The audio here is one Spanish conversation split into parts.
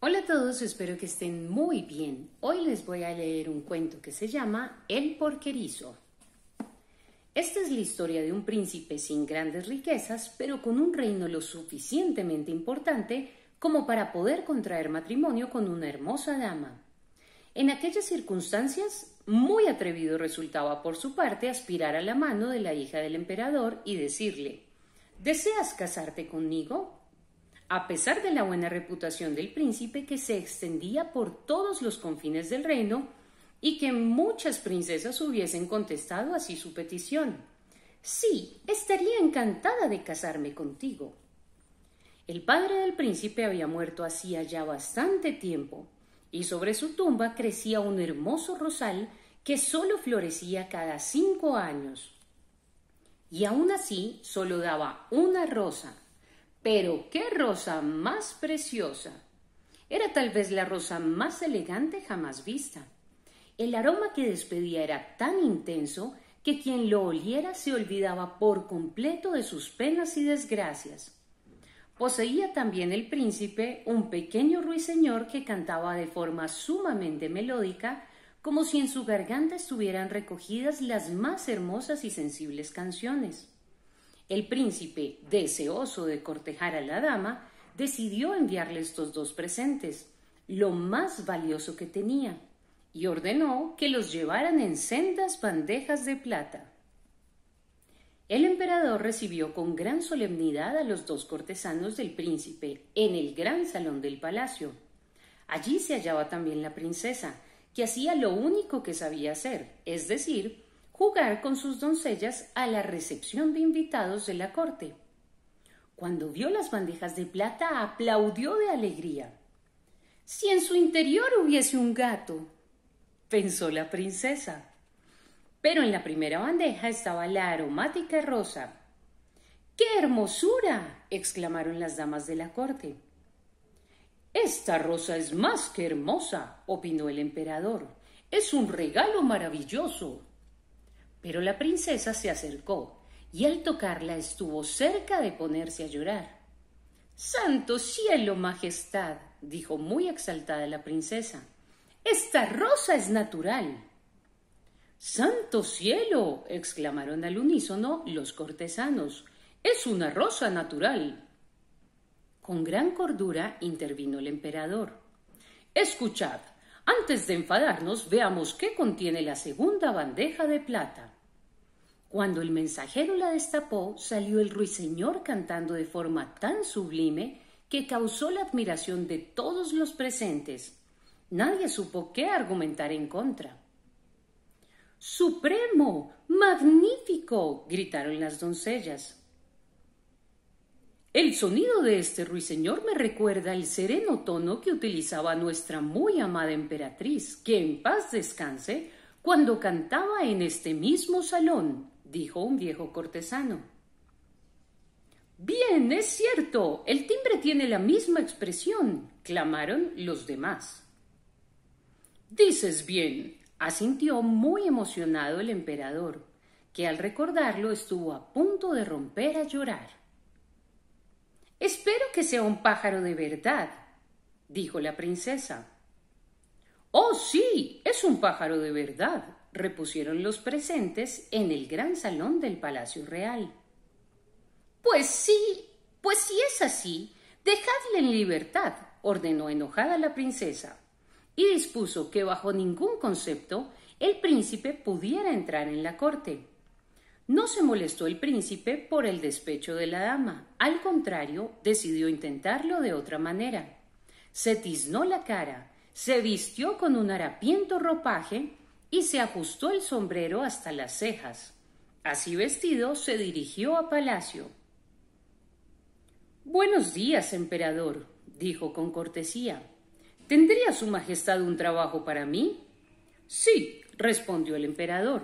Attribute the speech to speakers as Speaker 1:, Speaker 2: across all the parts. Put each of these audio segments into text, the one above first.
Speaker 1: Hola a todos, espero que estén muy bien. Hoy les voy a leer un cuento que se llama El porquerizo. Esta es la historia de un príncipe sin grandes riquezas, pero con un reino lo suficientemente importante como para poder contraer matrimonio con una hermosa dama. En aquellas circunstancias, muy atrevido resultaba por su parte aspirar a la mano de la hija del emperador y decirle ¿Deseas casarte conmigo? a pesar de la buena reputación del príncipe que se extendía por todos los confines del reino y que muchas princesas hubiesen contestado así su petición. Sí, estaría encantada de casarme contigo. El padre del príncipe había muerto hacía ya bastante tiempo, y sobre su tumba crecía un hermoso rosal que solo florecía cada cinco años. Y aún así solo daba una rosa, pero qué rosa más preciosa. Era tal vez la rosa más elegante jamás vista. El aroma que despedía era tan intenso que quien lo oliera se olvidaba por completo de sus penas y desgracias. Poseía también el príncipe un pequeño ruiseñor que cantaba de forma sumamente melódica, como si en su garganta estuvieran recogidas las más hermosas y sensibles canciones. El príncipe, deseoso de cortejar a la dama, decidió enviarle estos dos presentes, lo más valioso que tenía, y ordenó que los llevaran en sendas bandejas de plata. El emperador recibió con gran solemnidad a los dos cortesanos del príncipe en el gran salón del palacio. Allí se hallaba también la princesa, que hacía lo único que sabía hacer, es decir, jugar con sus doncellas a la recepción de invitados de la corte. Cuando vio las bandejas de plata, aplaudió de alegría. Si en su interior hubiese un gato, pensó la princesa. Pero en la primera bandeja estaba la aromática rosa. ¡Qué hermosura! exclamaron las damas de la corte. Esta rosa es más que hermosa, opinó el emperador. Es un regalo maravilloso. Pero la princesa se acercó y al tocarla estuvo cerca de ponerse a llorar. Santo cielo, Majestad, dijo muy exaltada la princesa, esta rosa es natural. Santo cielo, exclamaron al unísono los cortesanos, es una rosa natural. Con gran cordura intervino el emperador. Escuchad, antes de enfadarnos, veamos qué contiene la segunda bandeja de plata. Cuando el mensajero la destapó, salió el ruiseñor cantando de forma tan sublime que causó la admiración de todos los presentes. Nadie supo qué argumentar en contra. Supremo. magnífico. gritaron las doncellas. El sonido de este ruiseñor me recuerda el sereno tono que utilizaba nuestra muy amada emperatriz, que en paz descanse, cuando cantaba en este mismo salón dijo un viejo cortesano. Bien, es cierto, el timbre tiene la misma expresión, clamaron los demás. Dices bien, asintió muy emocionado el emperador, que al recordarlo estuvo a punto de romper a llorar. Espero que sea un pájaro de verdad, dijo la princesa. Oh, sí, es un pájaro de verdad, repusieron los presentes en el gran salón del Palacio Real. Pues sí, pues si es así, dejadle en libertad, ordenó enojada la princesa, y dispuso que bajo ningún concepto el príncipe pudiera entrar en la corte. No se molestó el príncipe por el despecho de la dama, al contrario, decidió intentarlo de otra manera. Se tiznó la cara, se vistió con un harapiento ropaje y se ajustó el sombrero hasta las cejas. Así vestido, se dirigió a palacio. Buenos días, emperador, dijo con cortesía. ¿Tendría Su Majestad un trabajo para mí? Sí, respondió el emperador.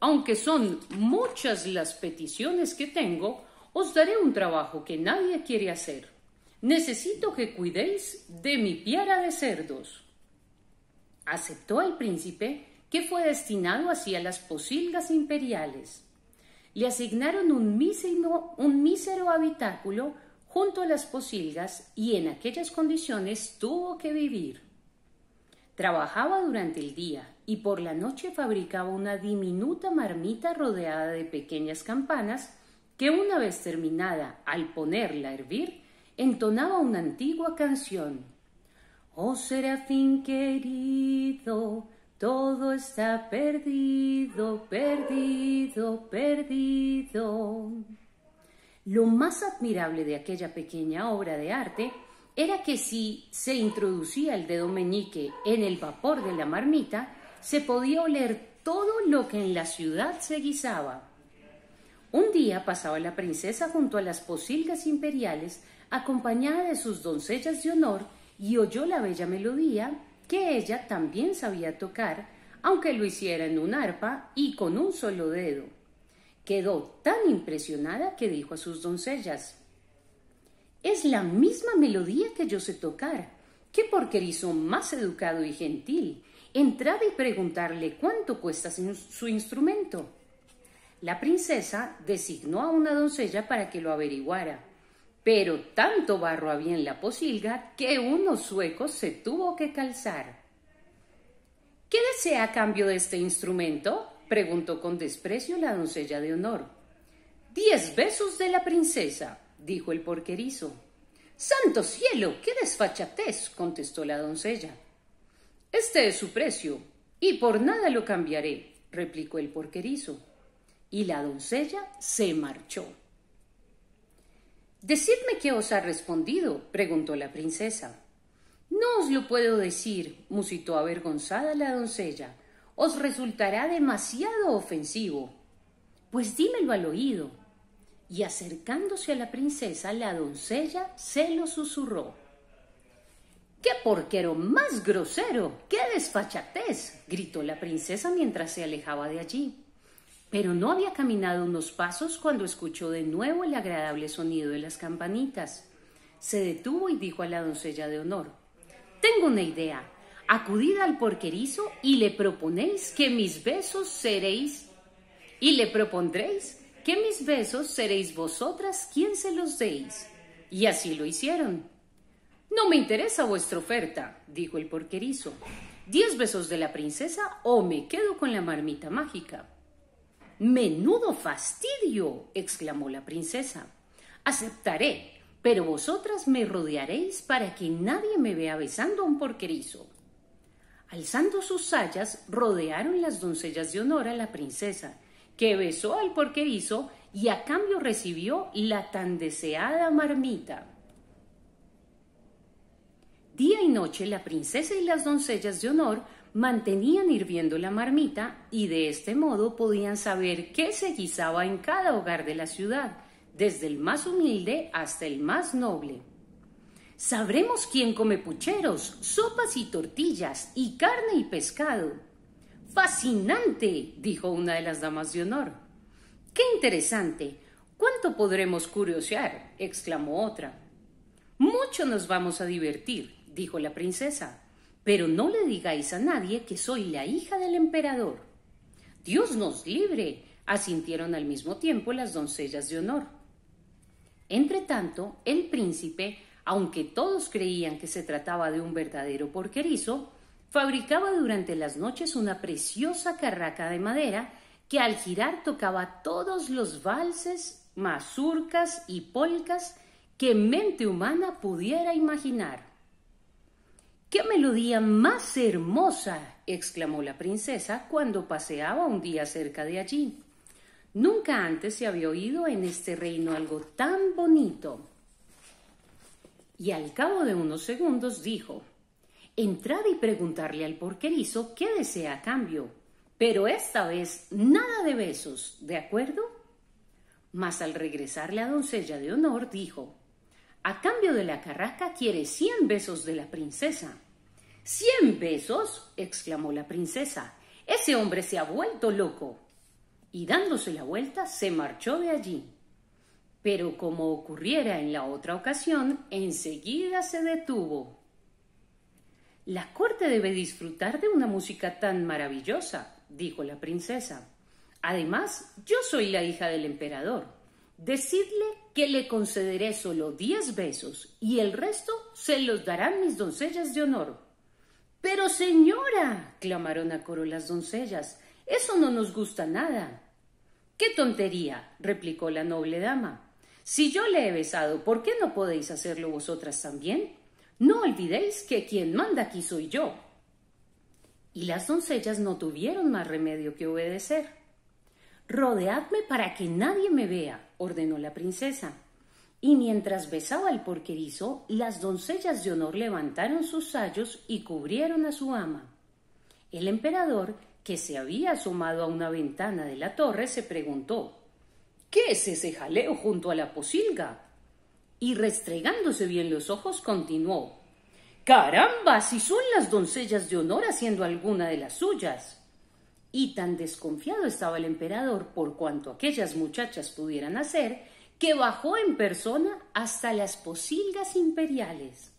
Speaker 1: Aunque son muchas las peticiones que tengo, os daré un trabajo que nadie quiere hacer. Necesito que cuidéis de mi piara de cerdos. Aceptó el príncipe que fue destinado hacia las posilgas imperiales. Le asignaron un mísero, un mísero habitáculo junto a las posilgas y en aquellas condiciones tuvo que vivir. Trabajaba durante el día y por la noche fabricaba una diminuta marmita rodeada de pequeñas campanas que una vez terminada, al ponerla a hervir, entonaba una antigua canción. Oh serafín querido, todo está perdido, perdido, perdido. Lo más admirable de aquella pequeña obra de arte era que si se introducía el dedo meñique en el vapor de la marmita, se podía oler todo lo que en la ciudad se guisaba. Un día pasaba la princesa junto a las posilgas imperiales, acompañada de sus doncellas de honor, y oyó la bella melodía que ella también sabía tocar, aunque lo hiciera en un arpa y con un solo dedo. Quedó tan impresionada que dijo a sus doncellas Es la misma melodía que yo sé tocar. Qué porquerizo más educado y gentil. Entraba y preguntarle cuánto cuesta su instrumento. La princesa designó a una doncella para que lo averiguara pero tanto barro había en la posilga que unos suecos se tuvo que calzar. ¿Qué desea a cambio de este instrumento? preguntó con desprecio la doncella de honor. Diez besos de la princesa, dijo el porquerizo. Santo cielo, qué desfachatez, contestó la doncella. Este es su precio, y por nada lo cambiaré, replicó el porquerizo. Y la doncella se marchó. Decidme qué os ha respondido, preguntó la princesa. No os lo puedo decir, musitó avergonzada la doncella. Os resultará demasiado ofensivo. Pues dímelo al oído. Y acercándose a la princesa, la doncella se lo susurró. ¡Qué porquero más grosero! ¡Qué desfachatez! gritó la princesa mientras se alejaba de allí pero no había caminado unos pasos cuando escuchó de nuevo el agradable sonido de las campanitas. Se detuvo y dijo a la doncella de honor Tengo una idea. Acudid al porquerizo y le proponéis que mis besos seréis y le propondréis que mis besos seréis vosotras quien se los deis. Y así lo hicieron. No me interesa vuestra oferta, dijo el porquerizo. Diez besos de la princesa o me quedo con la marmita mágica. Menudo fastidio, exclamó la princesa. Aceptaré, pero vosotras me rodearéis para que nadie me vea besando a un porquerizo. Alzando sus sayas, rodearon las doncellas de honor a la princesa, que besó al porquerizo y a cambio recibió la tan deseada marmita. Día y noche la princesa y las doncellas de honor mantenían hirviendo la marmita y de este modo podían saber qué se guisaba en cada hogar de la ciudad, desde el más humilde hasta el más noble. Sabremos quién come pucheros, sopas y tortillas, y carne y pescado. Fascinante, dijo una de las damas de honor. Qué interesante. ¿Cuánto podremos curiosear? exclamó otra. Mucho nos vamos a divertir, dijo la princesa pero no le digáis a nadie que soy la hija del emperador. Dios nos libre, asintieron al mismo tiempo las doncellas de honor. Entretanto, el príncipe, aunque todos creían que se trataba de un verdadero porquerizo, fabricaba durante las noches una preciosa carraca de madera que al girar tocaba todos los valses, mazurcas y polcas que mente humana pudiera imaginar. ¡Qué melodía más hermosa! exclamó la princesa cuando paseaba un día cerca de allí. Nunca antes se había oído en este reino algo tan bonito. Y al cabo de unos segundos dijo Entrad y preguntarle al porquerizo qué desea a cambio. Pero esta vez nada de besos, ¿de acuerdo? Mas al regresar la doncella de honor dijo a cambio de la carraca quiere cien besos de la princesa. ¿Cien besos? exclamó la princesa. Ese hombre se ha vuelto loco. Y dándose la vuelta, se marchó de allí. Pero como ocurriera en la otra ocasión, enseguida se detuvo. La corte debe disfrutar de una música tan maravillosa, dijo la princesa. Además, yo soy la hija del emperador. Decidle que le concederé solo diez besos y el resto se los darán mis doncellas de honor. Pero señora, clamaron a coro las doncellas, eso no nos gusta nada. ¡Qué tontería! replicó la noble dama. Si yo le he besado, ¿por qué no podéis hacerlo vosotras también? No olvidéis que quien manda aquí soy yo. Y las doncellas no tuvieron más remedio que obedecer. Rodeadme para que nadie me vea, ordenó la princesa. Y mientras besaba el porquerizo, las doncellas de honor levantaron sus sayos y cubrieron a su ama. El emperador, que se había asomado a una ventana de la torre, se preguntó ¿Qué es ese jaleo junto a la posilga? Y restregándose bien los ojos, continuó Caramba, si son las doncellas de honor haciendo alguna de las suyas. Y tan desconfiado estaba el emperador por cuanto aquellas muchachas pudieran hacer, que bajó en persona hasta las posilgas imperiales.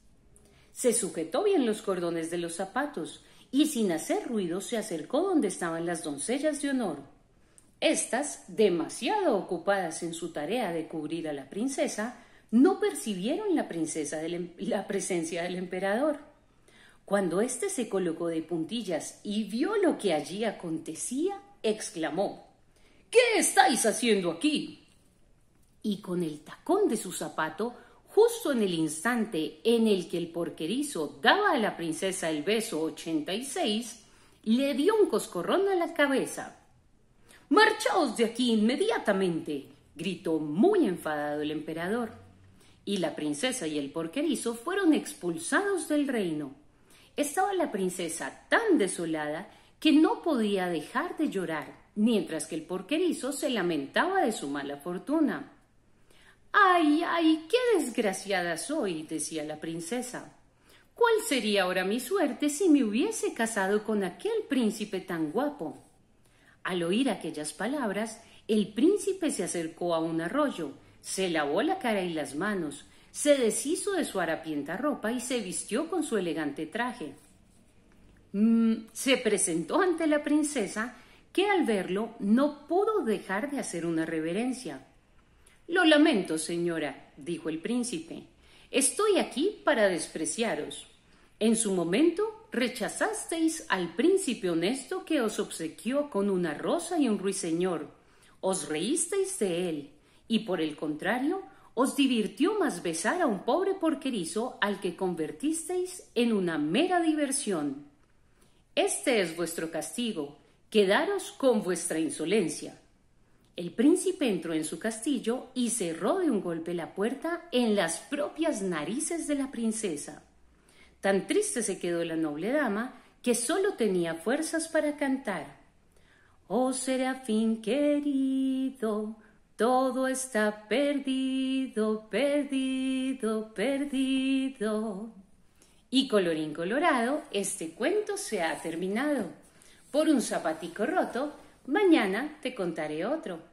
Speaker 1: Se sujetó bien los cordones de los zapatos y sin hacer ruido se acercó donde estaban las doncellas de honor. Estas, demasiado ocupadas en su tarea de cubrir a la princesa, no percibieron la, princesa em, la presencia del emperador. Cuando éste se colocó de puntillas y vio lo que allí acontecía, exclamó ¿Qué estáis haciendo aquí? Y con el tacón de su zapato, justo en el instante en el que el porquerizo daba a la princesa el beso 86, le dio un coscorrón a la cabeza. Marchaos de aquí inmediatamente, gritó muy enfadado el emperador. Y la princesa y el porquerizo fueron expulsados del reino. Estaba la princesa tan desolada que no podía dejar de llorar, mientras que el porquerizo se lamentaba de su mala fortuna. ¡Ay, ay, qué desgraciada soy! decía la princesa. ¿Cuál sería ahora mi suerte si me hubiese casado con aquel príncipe tan guapo? Al oír aquellas palabras, el príncipe se acercó a un arroyo, se lavó la cara y las manos, se deshizo de su harapienta ropa y se vistió con su elegante traje. Mm, se presentó ante la princesa, que al verlo no pudo dejar de hacer una reverencia. Lo lamento, señora, dijo el príncipe. Estoy aquí para despreciaros. En su momento rechazasteis al príncipe honesto que os obsequió con una rosa y un ruiseñor. Os reísteis de él, y por el contrario, os divirtió más besar a un pobre porquerizo al que convertisteis en una mera diversión. Este es vuestro castigo, quedaros con vuestra insolencia. El príncipe entró en su castillo y cerró de un golpe la puerta en las propias narices de la princesa. Tan triste se quedó la noble dama que sólo tenía fuerzas para cantar. Oh serafín querido, todo está perdido, perdido, perdido. Y colorín colorado, este cuento se ha terminado. Por un zapatico roto, mañana te contaré otro.